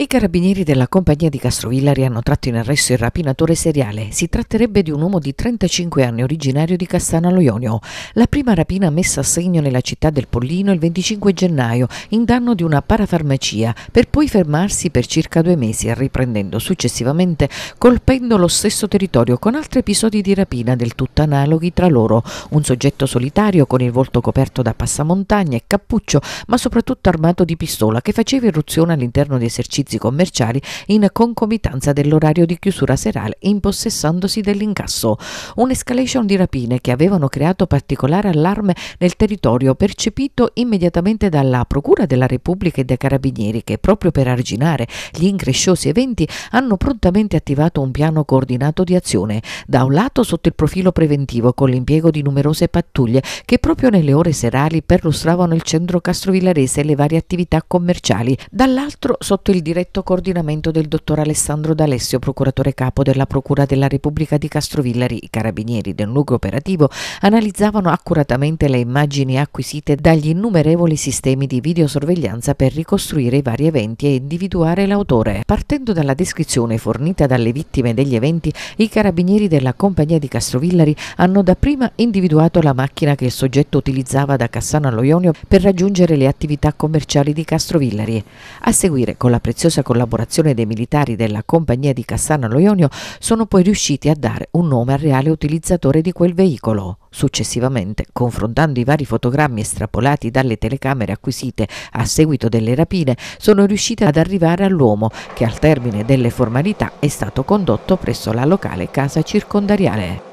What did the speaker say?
I carabinieri della compagnia di Castrovillari hanno tratto in arresto il rapinatore seriale. Si tratterebbe di un uomo di 35 anni originario di Castanalo Ionio. La prima rapina messa a segno nella città del Pollino il 25 gennaio in danno di una parafarmacia per poi fermarsi per circa due mesi riprendendo successivamente colpendo lo stesso territorio con altri episodi di rapina del tutto analoghi tra loro. Un soggetto solitario con il volto coperto da passamontagna e cappuccio ma soprattutto armato di pistola che faceva irruzione all'interno di eserciti esercizi commerciali in concomitanza dell'orario di chiusura serale, impossessandosi dell'incasso. Un'escalation di rapine che avevano creato particolare allarme nel territorio, percepito immediatamente dalla Procura della Repubblica e dai Carabinieri, che proprio per arginare gli incresciosi eventi hanno prontamente attivato un piano coordinato di azione, da un lato sotto il profilo preventivo con l'impiego di numerose pattuglie che proprio nelle ore serali perlustravano il centro castrovillarese e le varie attività commerciali, dall'altro sotto il diretto diretto coordinamento del dottor Alessandro D'Alessio, procuratore capo della Procura della Repubblica di Castrovillari, i carabinieri del nucleo operativo analizzavano accuratamente le immagini acquisite dagli innumerevoli sistemi di videosorveglianza per ricostruire i vari eventi e individuare l'autore. Partendo dalla descrizione fornita dalle vittime degli eventi, i carabinieri della compagnia di Castrovillari hanno dapprima individuato la macchina che il soggetto utilizzava da Cassano allo Ionio per raggiungere le attività commerciali di Castrovillari. A seguire, con la prezione preziosa collaborazione dei militari della compagnia di Cassano Loionio, sono poi riusciti a dare un nome al reale utilizzatore di quel veicolo. Successivamente, confrontando i vari fotogrammi estrapolati dalle telecamere acquisite a seguito delle rapine, sono riusciti ad arrivare all'uomo che al termine delle formalità è stato condotto presso la locale casa circondariale.